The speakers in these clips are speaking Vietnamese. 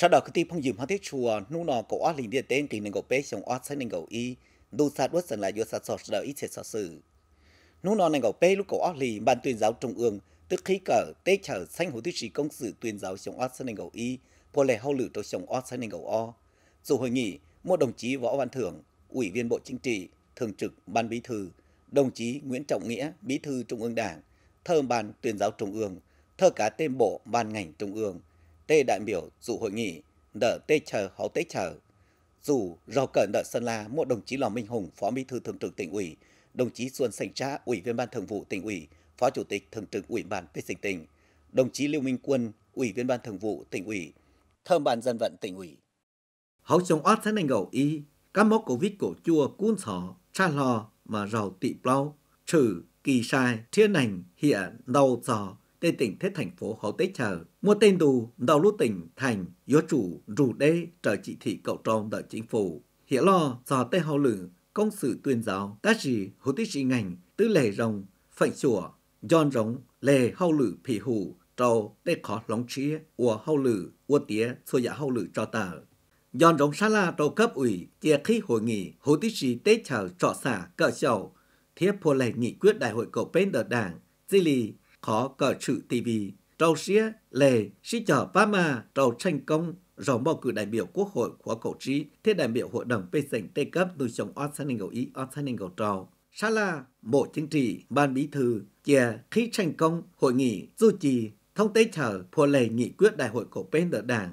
sau đó cái tí phong dùm hát tiết chùa nụ nọ cổ ở lĩnh địa tên kỳ nên cổ bế xong ở sáng nên cổ y đủ sát đuốt dần lại vô sát sọt đợi ít sẽ sọt sự nụ nọ nên cổ bế lúc cổ ở lì ban tuyên giáo trung ương tức khi cờ tế chở sanh hồ tiết sĩ công sự tuyên giáo xong ở sáng nên cổ y phô lệ hậu lự cho xong ở sáng nên cổ o dù hội nghị một đồng chí võ văn thưởng ủy viên bộ chính trị thường trực ban bí thư đồng chí nguyễn trọng nghĩa bí thư trung ương đảng thơ ban tuyên giáo trung ương thơ cả tên bộ ban ngành trung ương tê đại biểu dự hội nghị, đỡ tê chờ hó tê chờ. Dù rào cẩn đợi Sơn La một đồng chí Lò Minh Hùng, Phó Bí thư Thường trực tỉnh ủy, đồng chí Xuân Sành Trá, Ủy viên Ban Thường vụ tỉnh ủy, Phó Chủ tịch Thường trực Ủy ban phê sinh tỉnh, đồng chí Lưu Minh Quân, Ủy viên Ban Thường vụ tỉnh ủy, thơm ban dân vận tỉnh ủy. hậu chống ót thế nành gầu y, các mốc cổ vít cổ chua cuốn sỏ, cha lò mà rào tị plau, trừ kỳ sai, thiên ảnh hiện đầu giò, tê tỉnh thế thành phố hậu tế chờ mua tên đủ đầu lũ tỉnh thành do chủ rủ đê trở chỉ thị cậu trong đợi chính phủ hiện lo do tê hậu lử công sự tuyên giáo tác sĩ hữu tích chỉ ngành tứ lệ rồng phạnh chùa giòn rống lề hậu lử phỉ hủ trâu tê khó lóng chia ùa hậu lử ùa tía xô dạ hậu lử cho tờ giòn rống xa la trâu cấp ủy chia khi hội nghị hữu tích chỉ tê chờ trọ xả cỡ chầu thiết phô lệ nghị quyết đại hội cầu bên đợt đảng di lì khó cờ sự TV. Trâu xía lề sĩ chở ba ma trâu thành công rộng bầu cử đại biểu quốc hội của cử tri thế đại biểu hội đồng phê dành tây cấp nuôi chồng on san ngầu ý on san ngầu trầu sa la bộ chính trị ban bí thư chia khí thành công hội nghị du trì thông tế chờ. phô lề nghị quyết đại hội cổ bên đảng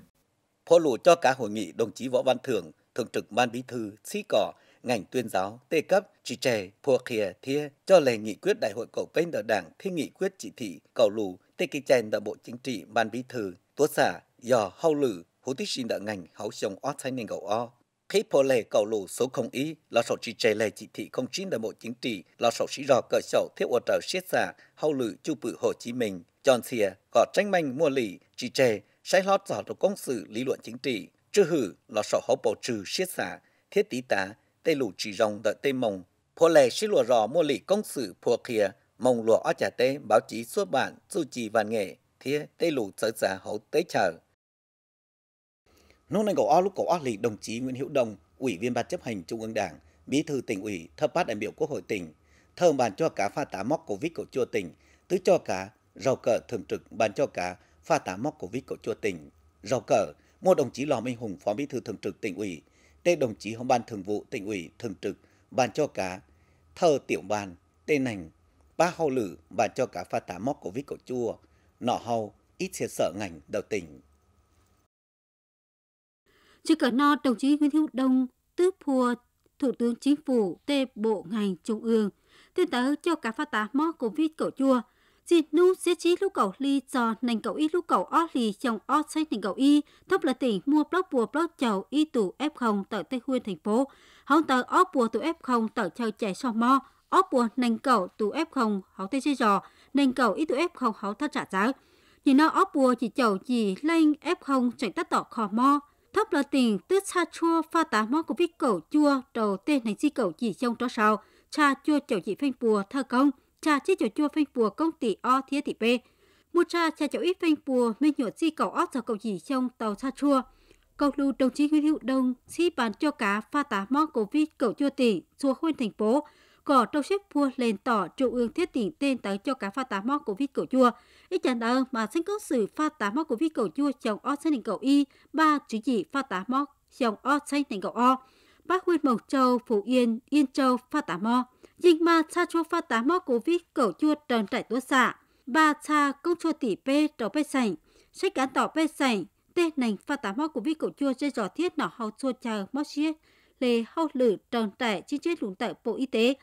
phô lù cho cả hội nghị đồng chí võ văn thưởng thường trực ban bí thư sĩ cỏ ngành tuyên giáo tê cấp chỉ trẻ phùa khìa thia cho lời nghị quyết đại hội cổ kênh ở đảng thi nghị quyết chỉ thị cầu lù tê kỳ chèn đạo bộ chính trị ban bí thư tố xả dò hậu lử hú tích xin đạo ngành hậu sông ót thay nền gầu o khi phô lệ cầu lù số không ý là sổ chỉ trẻ lệ chỉ thị không chín đại bộ chính trị là sổ sĩ rò cờ sổ thiết ổ trợ siết xả hậu lử chu bự hồ chí minh chọn xìa có tranh manh mua lì chỉ trẻ sai lót giỏ trong công sự lý luận chính trị chư hử là sổ hậu bầu trừ siết xả thiết tí tá tê lũ chỉ rồng đợi tê mông phố lệ xí lùa rò mua lì công sự phùa khìa mông lùa ó trả tê báo chí xuất bản du trì văn nghệ thía tê lũ sở giả hậu tế chờ nô này cậu o lúc cậu o lì đồng chí nguyễn hữu đồng ủy viên ban chấp hành trung ương đảng bí thư tỉnh ủy thơ bát đại biểu quốc hội tỉnh thơ bàn cho cả pha tá móc covid của chùa tỉnh tứ cho cả rầu cờ thường trực bàn cho cả pha tá móc covid của chùa tỉnh rầu cờ một đồng chí lò minh hùng phó bí thư thường trực tỉnh ủy tên đồng chí hôm ban thường vụ tỉnh ủy thường trực ban cho cá thơ tiểu bàn tên hành ba hầu lử và cho cá pha tá móc covid cổ chua nọ hầu ít thiệt sợ ngành đầu tỉnh Trước cả no, đồng chí Nguyễn Hữu Đông tứ phùa Thủ tướng Chính phủ, tê bộ ngành trung ương, tuyên tới cho cả phát tá mó COVID cổ chua, xin nu dễ trí lúc cầu ly cho nành cầu y lúc cầu o lì trong o xây nành cầu y, thấp là tỉnh mua block bùa block chầu y tủ F0 tại Tây nguyên thành phố. Hóng tờ o bùa tủ F0 tại chầu trẻ so mo, o bùa nành cầu tủ F0 hóng tây xây giò, nành cầu y tủ F0 hóng thất trả giá chỉ nó o bùa chỉ chầu chỉ lên F0 chạy tắt tỏ khò mo, thấp là tiền tứ cha chua pha tá mó covid cầu chua đầu tên này di cầu chỉ trong đó sao cha chua chầu chỉ phanh bùa thơ công cha chi cho chua phanh bùa công ty o thiết thị bê. Mua cha cha cho ít phanh bùa mê nhổ chi cầu ót cho cầu gì trong tàu cha chua. Cầu lưu đồng chí Nguyễn Hữu Đông chi bán cho cá pha tá mò covid vi cầu chua tỉ chua hôn thành phố. Cỏ trong xếp vua lên tỏ trung ương thiết tỉnh tên tới cho cá pha tá mò covid vi cầu chua. Ít chẳng đỡ mà sinh cấu xử pha tá mò covid vi cầu chua chồng ót sinh cầu y ba chữ gì pha tá mò chồng ót sinh thành cầu o. Bác Huyên Mộc Châu, Phú Yên, Yên Châu, Pha tá Mo dinh ma cha cho phát tá mò cố vít cổ chua trần trải tua xạ ba cha công cho tỷ pê trò bê sảnh sách cán tỏ bê sảnh tê nành phát tá mò cố vít cổ chua dây giò thiết nọ hậu chua chờ mò xia lê hậu lử trần trải chi chết lùng tại bộ y tế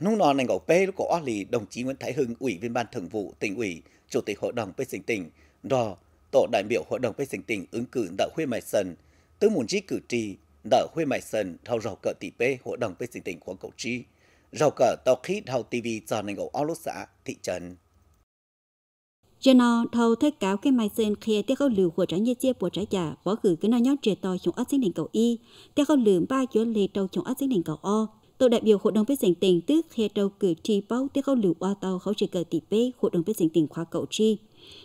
Nung nọ nành gầu pê lúc có lì đồng chí Nguyễn Thái Hưng ủy viên ban thường vụ tỉnh ủy chủ tịch hội đồng bê sinh tỉnh đò tổ đại biểu hội đồng bê sinh tỉnh ứng cử đạo khuya mài sần tứ muốn chi cử tri đỡ huy mại sân thao rào cờ tỷ bê hội đồng bê sinh tỉnh của cậu chi rào cờ tàu khí thao tivi cho nên ngầu ao lúc xã thị trấn cho nó thâu thấy cáo cái mai sen kia tiếc khâu lử của trái như chia của trái già bỏ gửi cái nó nhót trẻ to chúng ác sinh đỉnh cầu y tiếc khâu lử ba chỗ lê đầu chúng ác sinh đỉnh cầu o tổ đại biểu hội đồng biết giành tình tức khi đầu cử tri báo tiếc khâu lử qua tàu khấu chỉ cờ tỷ bê hội đồng biết giành tình khóa cầu tri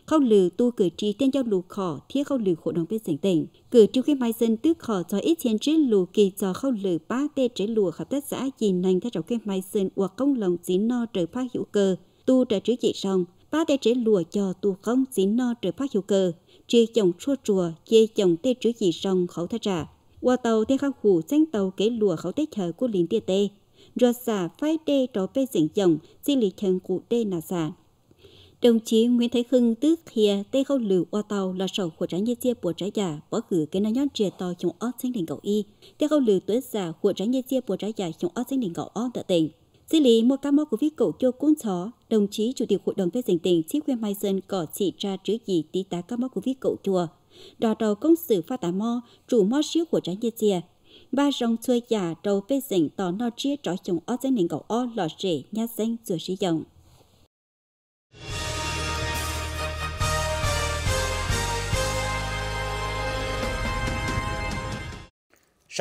khâu lử tu cử tri tên cho lù khỏ thiết khâu lử hội đồng bên tỉnh tỉnh cử tri khi mai dân tước khỏ cho ít chiến trí lù kỳ cho khâu lử ba tê chế lùa hợp tác xã gì nành theo trọng khi mai dân hoặc công lòng chỉ no trời phá hữu cơ tu trở chữ chị xong ba tê chế lùa cho tu không chỉ no trời phá hữu cơ chia chồng chua chùa chia chồng tê chữ chị xong khẩu thá trả qua tàu tê khắc hủ danh tàu kế lùa khẩu tê chờ của lính tia tê rồi xả phai tê trò bê dĩnh chồng xin lý thần cụ tê nà sản đồng chí Nguyễn Thế hưng tức khía tê khâu lưu qua tàu là sầu của trái nhân chia của trái giả bỏ cử cái năng nhón trìa tàu chúng ót sinh đỉnh cậu y tê khâu lưu tuyết già của trái nhân chia của trái giả chúng ót sinh đỉnh cậu ót tại tỉnh xử lý một ca mắc của viết cổ cho cuốn chó đồng chí chủ tịch hội đồng phê dành tỉnh chiếc khuyên mai sơn có chỉ ra chữ gì tí tá ca mắc của viết cổ chùa đò đầu công sự pha tá mo chủ mo xíu của trái nhân chia ba rồng xuôi giả đầu phê dành tỏ no chia trỏ chúng ót sinh đỉnh cậu ót lọ rể nhà danh rồi sử dụng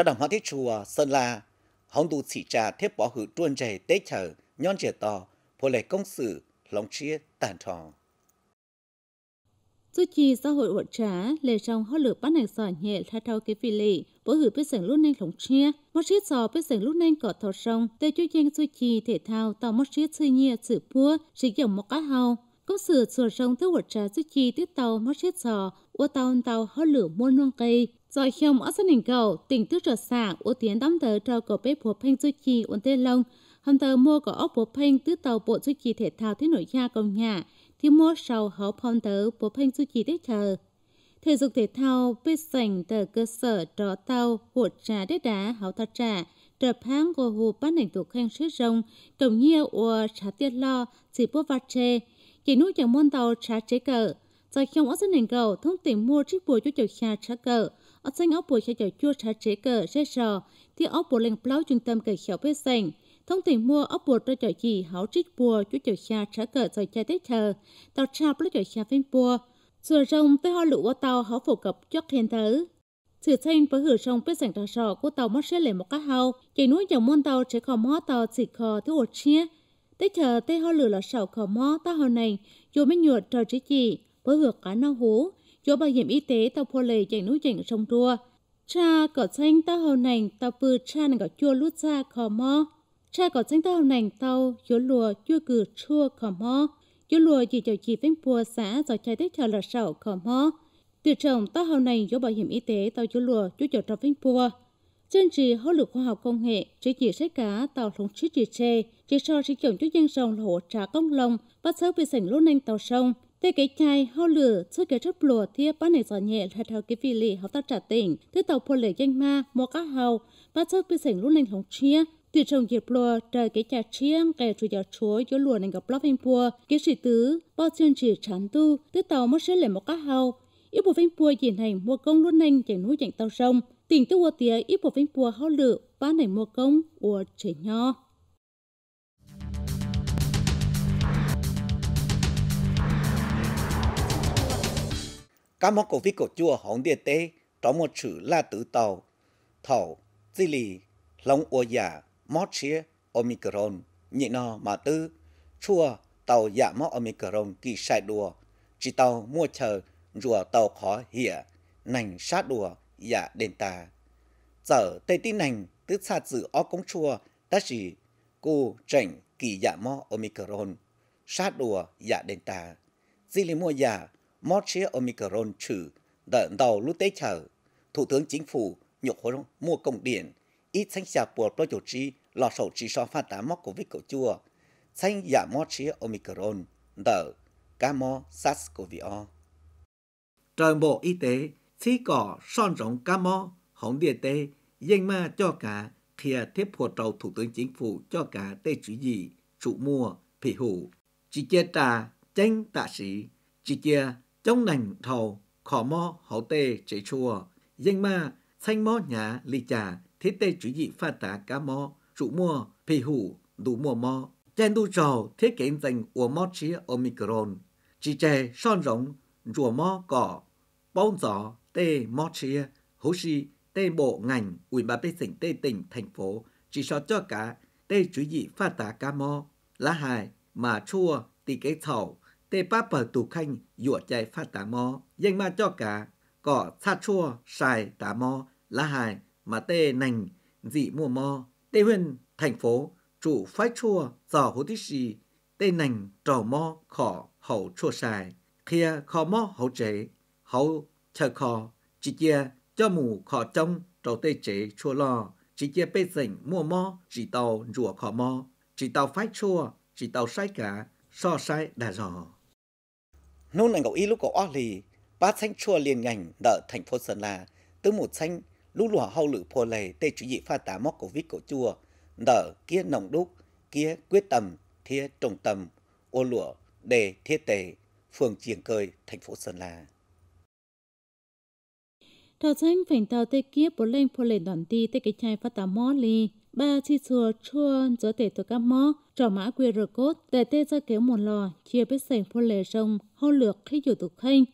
sau đó hóa thiết chùa sơn la hồng tu chỉ trà thiết bỏ hữu truân rề tế chờ nhon rề to phổ lệ công sự lòng chia tàn tròn Dù chi xã hội ổn trá, lệ trong hóa lửa bắt hàng sỏi nhẹ là thao cái vị lị, bố hữu biết sảnh lúc nên lỏng chia, mất chiếc sò biết sảnh lúc nên cỏ thọ sông, tê chú danh dù chi thể thao tàu mất chiếc sư nhẹ sự bua, chỉ dòng một cá hào. Công sử sửa sông tới ổn trá dù chi tiếp tàu mất chiếc sò, ua tàu tàu hóa lửa mua nuông cây, rồi không ở sân hình cầu tỉnh tức trở xả ưu tiến đóng tờ trao cổ bếp bộ phanh duy trì ổn tê lông hôm tờ mua có ốc bộ phanh tứ tàu bộ duy trì thể thao thế nội gia công nhà thì mua sau hậu phong tờ bộ phanh duy trì đếch thờ thể dục thể thao bê sảnh tờ cơ sở trò tàu hột trà đế đá hậu thật trà trở phán của hồ bán nền tụ khanh sứ rồng cầm nhiều của trà tiết lo chỉ bố vạt chê chỉ nuôi chẳng môn tàu trà chế cờ rồi không ở sân hình cầu thông tin mua chiếc bùa cho chầu trà trà cờ ở trên ốc bùi sẽ cho chua trả chế cờ sẽ sò thì ốc bùi lên plau trung tâm cờ khéo bê xanh thông tin mua ốc bùi cho chở gì hảo trích bùa chú chở xa trả cờ rồi chạy tết thờ tàu trà bùi chở xa phên bùa sửa rồng tới hoa lũ của tàu hảo phổ cập chót thiên thử sự xanh với hử sông bê xanh trà sò của tàu mất sẽ lên một cái hào chạy núi dòng môn tàu chế khó mó tàu chỉ khó thứ một chia tết thờ tới hoa lửa là sầu khó mó tàu hồi này dù mới nhuột trò trí chỉ với hưởng cá nó hú chỗ bảo hiểm y tế tàu phô lệ chạy núi chạy sông đua Cha có xanh tàu hầu nành tàu vừa cha nành có chua lút ra khò mò. Cha có xanh tàu hầu nành tàu chỗ lùa chua cử chua khò mò. Chỗ lùa chỉ chào chỉ phanh bùa xã rồi chạy tết chờ là sầu khò mò. Từ trồng tàu hầu nành chỗ bảo hiểm y tế tàu chỗ lùa chỗ chào trò phanh bùa. Chương trình hỗ lực khoa học công nghệ chỉ chỉ sách cá tàu thống chí trì chê, chỉ cho chỉ chồng cho dân sông là hỗ trợ công lông, bắt sớm bị sảnh lốt nhanh tàu sông, Thế cái chai hao lửa chơi cái rất lùa thì bán này giỏ nhẹ thay thao cái vị lì học ta trả tỉnh. Thế tàu phô lệ danh ma mua cá hào bác chơi bị sảnh lúc này không chia. Từ trong dịp lùa trời cái chai chiêng kẻ chủ giáo chúa cho lửa này gặp lóc anh bùa. Cái sĩ tứ bao chuyên chỉ chán tu. Thế tàu mất sẽ lệ một cá hào. Ít bộ phanh bùa diện hành mua công lúc này chẳng núi chẳng tàu sông. Tỉnh tư vô tía ít bộ phanh bùa hao lửa bắt này mua công của trẻ nho. cá món cổ phi cổ chua hòn địa tế trong một chữ là tử tàu thảo di lì lòng ua giả dạ, mót chia omicron nhị nọ mà tư chua tàu giả dạ mót omicron kỳ sai đùa chỉ tàu mua chờ rùa tàu khó hỉa nành sát đùa giả dạ đền ta giờ tây tin nành tứ xa dự ó công chua ta chỉ cô trảnh kỳ giả mót omicron sát đùa giả đền ta di lì mua giả mót chia Omicron trừ, đợt đầu lúc tế chờ. Thủ tướng Chính phủ nhục hối mua công điện, ít sánh xà bùa pro chủ trì lò sổ trì so phát tá móc covid cổ chua. Sánh giả mót chia Omicron, đợ, ca mò sars cov o Trời Bộ Y tế, xí cỏ son rộng ca mò, hổng địa tế, danh ma cho cả khía tiếp hồ trầu Thủ tướng Chính phủ cho cả tê chủ gì, trụ mua, phỉ hủ. Chỉ chia trà, tranh tạ sĩ, chỉ chia trong nành thầu, khó mò hậu tê chế chùa, danh ma, xanh mò nhà lì trà, thế tê chủ dị pha tá cá mò, trụ mùa, phì hủ, đủ mùa mò. Trên đu trầu thế kế dành của mò chía Omicron, chỉ trẻ son rộng, rùa mò cỏ, bông gió tê mò chía, hữu si tê bộ ngành, ủy ban bê tỉnh tê tỉnh thành phố, chỉ cho cho cả tê chủ dị pha tá cá mò, lá hài, mà chua, tì kế thầu, tê ba bờ tù khanh dụa chạy phát tà mò, danh ma cho cả, cỏ xa chua xài tà mò, lá hài mà tê nành dị mua mò, tê huyên thành phố trụ phái chua giò hố tí xì, tê nành trò mò khỏ hậu chua xài, kia khó mò hậu chế, hậu chờ khó, chỉ kia cho mù khó trông trò tê chế chua lò, chỉ kia bê dành mua mò, chỉ tàu rùa khó mò, chỉ tàu phái chua, chỉ tàu sai cả, so sai đà giò nôn ảnh cậu y lúc cậu o lì ba xanh chua liền ngành đỡ thành phố sơn la tứ một xanh lũ lùa hậu lự phô lề tê chủ dị pha tá móc cổ vít cổ chua đỡ kia nồng đúc kia quyết tâm thia trồng tâm ô lụa đề thiết tề phường triển cơi thành phố sơn la thờ xanh phành tàu tê kia bốn lên phô lề đoàn ti tê cái chai pha tá mó lì ba chi chùa chua giữa tể tổ các mó trò mã QR code tệ tê ra kéo một lò chia biết sành phô lề rồng hô lược khi dù tục khanh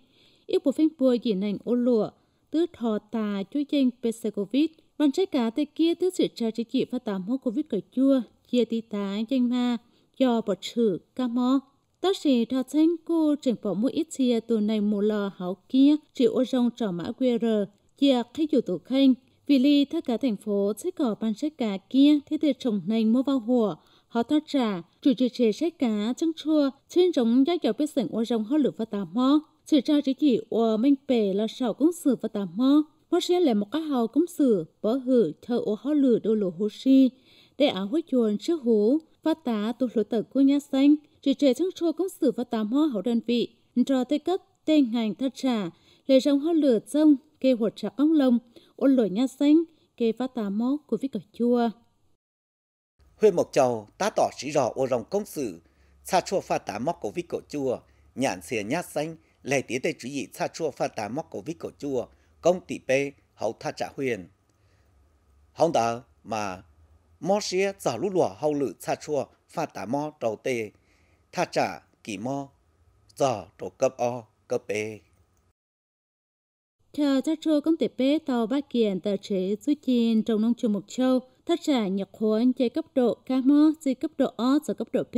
ít bộ phanh bùa dĩ nành ô lụa tứ thò tà chú chênh bê covid bằng trái cá tê kia tứ sự trao chỉ trị phát tám hô covid cởi chua chia tí tá chênh ma do bọt chữ ca mó ta sĩ thọ chênh cô trình bỏ mũi ít chia từ này một lò hảo kia chỉ ô rồng trò mã QR chia khi dù tục khanh vì lý thác cả thành phố sẽ có ban sách cá kia thế từ trồng nành mua vào hùa, họ thoát trả, chủ trì chế sách cá chân chua, trên giống giá cho biết sảnh ô rồng hóa lửa và tà mò. chỉ cho chỉ chỉ ô minh bề là sảo công sử và tà mò. Hóa sẽ là một cái hào công sử bỏ hử thơ ô hóa lửa đô lộ hồ si, để áo hóa chuồn trước hú, phát tá tụ lộ tờ của nhà xanh, chủ trì chân chua công sử và tà mò hậu đơn vị, trò tới cấp tên ngành thoát trả, lệ rồng hóa lửa dông, kê hoạt trả công lông, ôn lồi nha xanh, kê phát tà mô của vít cỏ chua. Huyện Mộc Châu ta tỏ sĩ rõ ô rồng công sự, xa chua pha tá móc cổ vít cổ chua, nhãn xìa nhát xanh, lệ tía tê chú dị xa chua pha tá móc cổ vít cổ chua, công tỷ bê, hậu tha trả huyền. Hông tờ mà mò xìa giả lũ lùa hậu lự xa chua pha tá mò trầu tê, tha trả kỳ mò, giờ trầu cấp o, cấp bê. E thờ thắt trô công tế bế tàu ba kiện tờ chế du chín trong nông trường mộc châu thất trả nhập huấn chế cấp độ ca mơ dưới cấp độ o và cấp độ p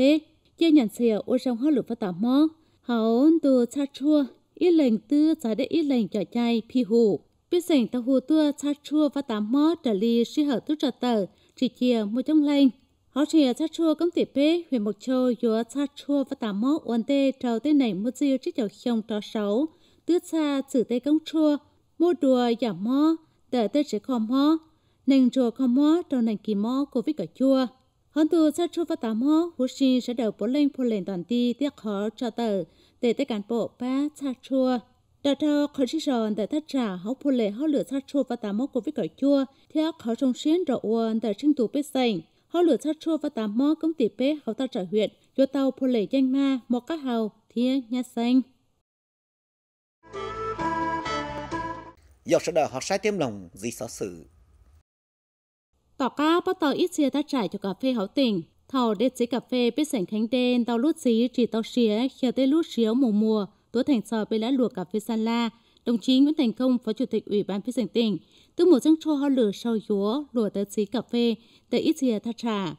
chế nhận xỉa ô trong hóa lực phát tạo mơ hậu từ thắt trô ít lệnh tư giá để ít lệnh cho chay phi hủ biết rằng tàu hù tua thắt trô phát tạo mơ trở li suy hợp tức trả tờ chỉ chia một trong lệnh họ chỉ thắt trô công tế bế huyện mộc châu dùa thắt trô phát tạo mơ ổn tê trào tê này một chiều chiếc chầu không trò xấu tứ xa xử tê công chua mua đùa giảm mò, tệ tết sẽ không mò, nền chùa không mò trong nền kỳ mò của vít cả chùa. hơn từ sát chua và tà mò, hú sĩ sẽ đầu bố lên bố lên toàn ti tiếc khó cho tờ, tệ tế cán bộ ba sát chùa, Đà thơ khó chí ròn tệ thất trả hó bố lệ hó lửa sát chùa và tà mò của vít cả chua, theo khó trong xuyên rõ uồn tệ sinh tù bế sành. Hó lửa sát chùa và tà mò cũng tỷ bế hó ta trả huyện, vô tàu bố lệ danh ma, một cá hào, thiên nhà xanh. do sở đỡ họ sai tiêm lòng gì xó sự. Tỏ ca bắt tờ ít chia ta trải cho cà phê hảo tỉnh. Thảo đế chế cà phê biết sảnh khánh đen Tao lút xí chỉ tao xía khi tê lút xíu mùa mùa tối thành sờ bên lá luộc cà phê san la. Đồng chí Nguyễn Thành Công, Phó Chủ tịch Ủy ban phía sảnh tỉnh, tư một dân cho ho lửa sau dúa lùa tới xí cà phê tới ít chia ta trải.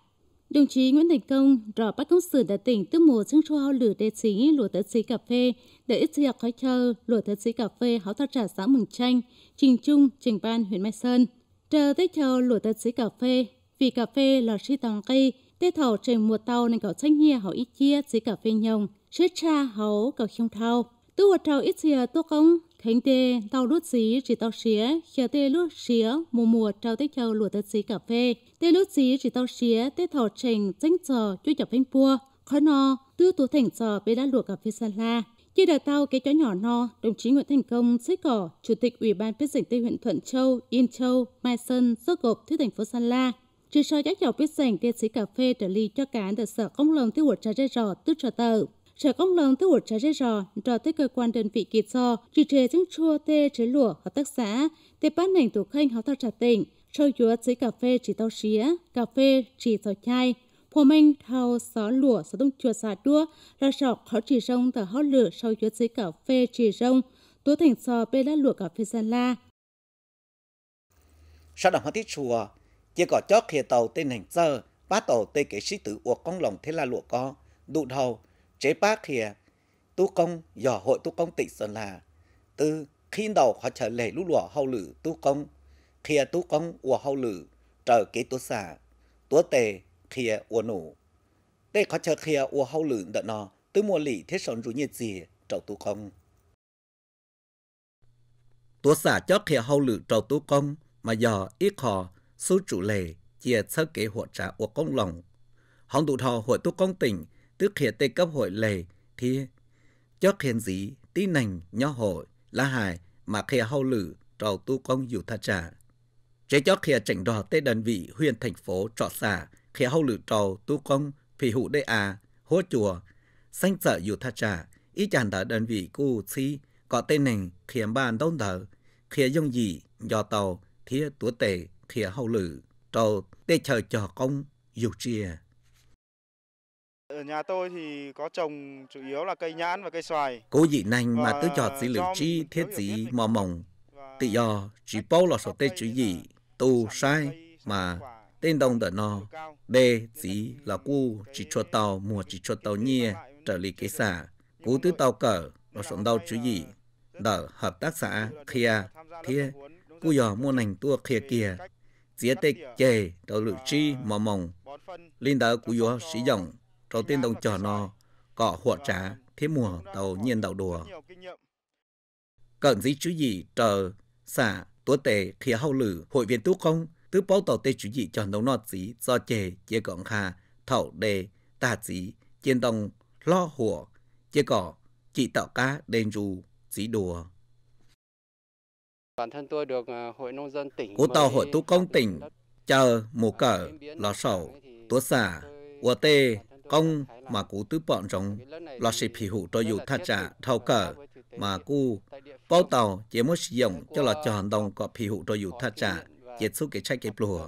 Đồng chí Nguyễn Thành Công rõ bắt công sự đã tỉnh tức mùa chương cho lửa đề sĩ lùa tớ sĩ cà phê để ít chia khói chờ lùa tớ sĩ cà phê háo thọ trả xã Mừng Chanh, Trình Trung, Trình Ban, huyện Mai Sơn. Chờ tới chờ lùa tớ sĩ cà phê, vì cà phê là chi tòng cây, tê thảo trình mùa tàu nên có trách nhiệm hảo ít chia sĩ cà phê nhồng, chết cha háo cầu không thao. Tư hoạt trào ít chia tốt công Thánh tê, tao rút xí chỉ tao xía, khía tê lút xía, mùa mùa trao tết theo lùa tết xí cà phê. Tê lút xí chỉ tao xía, tê thọ trình, danh trò, chú chập phanh pua. Khó no, tư tố thành trò bê đã lùa cà phê sàn la. Khi đào tao cái chó nhỏ no, đồng chí Nguyễn Thành Công, Xích Cỏ, Chủ tịch Ủy ban phát triển Tây huyện Thuận Châu, Yên Châu, Mai Sơn, Sốt Gộp, Thứ thành phố San La. Chỉ sau chắc chào biết dành tiên sĩ cà phê trở ly cho cán được sợ không lòng tiêu hụt trà rê rò tức trà tờ sở công lòng thu hút trái rơi rò cho tới cơ quan đơn vị kỳ so chỉ trề chứng chua tê chế lụa hợp tác xã tê bán nành thủ khanh hóa thao trà tỉnh sâu chúa dưới cà phê chỉ tao xía cà phê chỉ tao chai phô minh thao xó lụa xó tung chua xà đua ra sọc khó chỉ rông tờ hót lửa sâu chúa dưới cà phê chỉ rông tố thành sò bê lá lụa cà phê san la sau đó hóa tiết chùa chỉ có chót khi tàu tên hành giờ bá tàu tê kế sĩ tử uộc con lòng thế là lụa có đủ đầu chế bác thì tu công giỏ hội tu công tịnh sơn là từ khi đầu họ trở lệ lũ lụa hậu lử tu công khi tu công ủa hậu lử trở kế tu xả tu tề khi ủa nụ tê họ trở khi ủa hậu lử đợt nọ từ mùa lì thế sống rú nhiệt gì trầu tu công tu xả cho khi hậu lử trầu tu công mà dò ít họ số chủ lệ chia sơ kế hộ trả ủa công lòng hòn tụ thọ hội tu công tỉnh tức hiện tây cấp hội lề thì cho hiện gì tí nành nho hội là hài mà khi hậu lử trò tu công dù tha trả chế cho khi chỉnh đò tây đơn vị huyện thành phố trọ xã khi hậu lử trò tu công phì hụ đê à hố chùa xanh sợ dù tha trả ý chàng đã đơn vị cu si có tên nành khiến bàn đông thở khi dùng gì do tàu thì tuổi tệ khi hậu lử trò tê chờ chờ công dù chia ở nhà tôi thì có trồng chủ yếu là cây nhãn và cây xoài. Cô dị nành mà tôi chọn dĩ liệu chi thiết dĩ mò mỏng. Tự do chỉ bao là số tên chữ gì tu sai mà tên đông đỡ nó. Bê dĩ là cu chỉ cho tàu mùa chỉ cho tàu nhia trở lý kế xã. Cú tứ tàu cờ là sống đau chữ gì. Đỡ hợp tác xã kia thiết. Cú dò mua nành tua kia kia dĩa tích chề đầu lự chi mò mỏng. Linh đỡ cú dò sử dụng Triều Tiên đồng chờ no cỏ hỏa trả thế mùa tàu nhiên đậu đùa. cận gì chú dị chờ xả tố tệ khi hậu lử hội viên tú không tứ báo tàu tê chú dị cho nấu nọt gì do chề chế gọn hà thảo đề tà gì trên đồng lo hùa chế cỏ chỉ tạo cá đền rù dí đùa. Bản thân tôi được ờ, Hội Nông dân tỉnh... Cố tàu Hội Tú Công tỉnh, chờ mù cờ, lò sầu, túa xả, ua tê, công mà cụ tứ bọn rộng là sự phỉ hữu cho dù tha trả thao cờ mà cụ bao tàu chế muốn sử dụng cho là cho hành động có phỉ hữu cho dù tha trả chỉ số cái trái cái lùa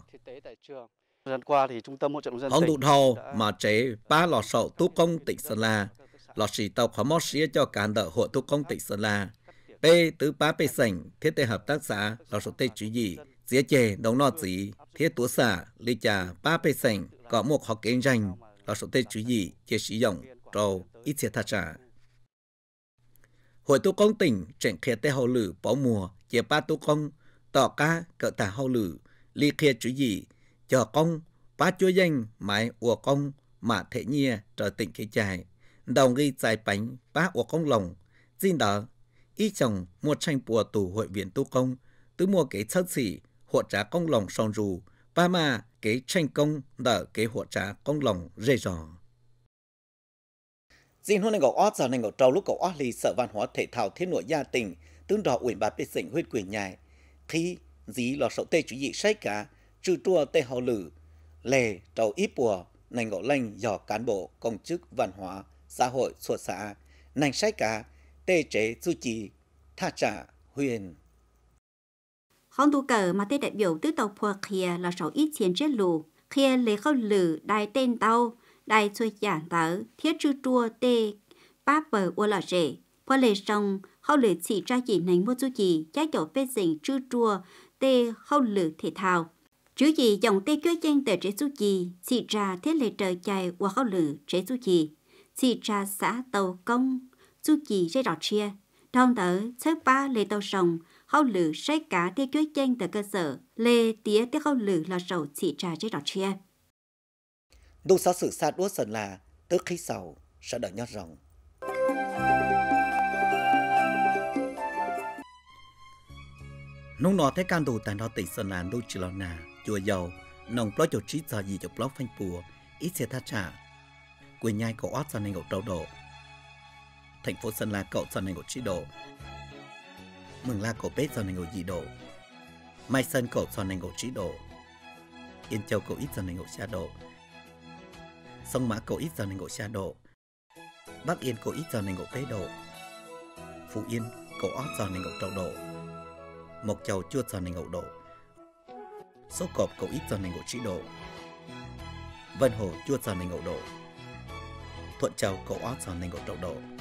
Lần qua thì trung tâm hỗ trợ nông dân. Ông tụ thầu mà chế ba lò sậu tú công tỉnh Sơn La, lò xì tàu khó mót xía cho cán đỡ hội tú công tỉnh Sơn La. P tứ ba bê sảnh thiết tế hợp tác xã lò sậu tê chú gì dĩa chế đóng nọ gì thiết tú xã lý trà ba bê sảnh có một họ kinh doanh là số tên chú ý để sử dụng cho ít thiệt thật trả. Hội tu công tỉnh triển khía tế hậu lử bỏ mùa chế ba tu công tỏ ca cỡ tả hậu lử ly khía chú ý cho công ba chúa danh mãi ủa công mà thể nhiên trở tỉnh cái chạy đồng ghi dài bánh ba ủa công lòng xin đó ý chồng mua tranh bùa tù hội viện tu công tứ mua kế chất xỉ hộ trả công lòng song rù ba mà kế tranh công đỡ kế hỗ trợ công lòng dây dò. Dìn hôn ngọc ót giờ này ngọc trâu lúc cậu ót lì sở văn hóa thể thao thiên nội gia tình tương đỏ ủy bà bê sinh huyết quyền nhài. Khi dí lò sậu tê chủ dị sách cả, trừ trua tê hào lử, lề trâu ít bùa, nành ngọc lanh dò cán bộ, công chức, văn hóa, xã hội, xua xã, nành sách cả, tê chế du trì, tha trả, huyền. Hòn tù cờ mà tên đại biểu tứ tàu phua kia là sáu ít chiến chết lù. Kia lấy khâu lử đài tên tàu, đài xuôi giảng tớ, thiết chư chua tê, báp bờ ua lọ rể. Phua sông, khâu lử chỉ ra chỉ nánh mua chú gì, chá chỗ phê dình chư chua tê khâu lử thể thao. Chữ gì dòng tê chúa chen tờ trẻ chú gì, chỉ ra thế lệ trời chạy ua khâu lử trẻ chú gì. Chỉ ra xã tàu công, chú gì rê đỏ chia. Trong tớ, sớt ba lệ tàu sông, hao lử say cả thế chuối chanh tại cơ sở lê tía thế hao lử là sầu chỉ trà chế đọt chia đô sáu sự sát đuốt sần là tức khí sầu sẽ đợi nhau rồng nông nọ thế can đủ tại nó tỉnh sơn là đô chỉ lo nà chùa giàu nông pló chột trí giờ gì cho pló phanh bùa ít sẽ tha trả quê nhai cậu ót Sơn nên cậu trâu đổ thành phố sơn la cậu Sơn nên cậu trí đổ mừng la cổ bếp giờ này ngồi dị độ mai sân cổ giờ này ngồi trí độ yên châu cổ ít giờ này ngồi xa độ sông mã cổ ít giờ này ngồi xa độ bắc yên cổ ít giờ này ngồi bế độ phú yên cổ ót giờ này ngồi trậu độ mộc châu chua giờ này ngồi độ số cọp cổ ít giờ này ngồi trí độ vân hồ chua giờ này ngồi độ thuận châu cổ ót giờ này ngồi trậu độ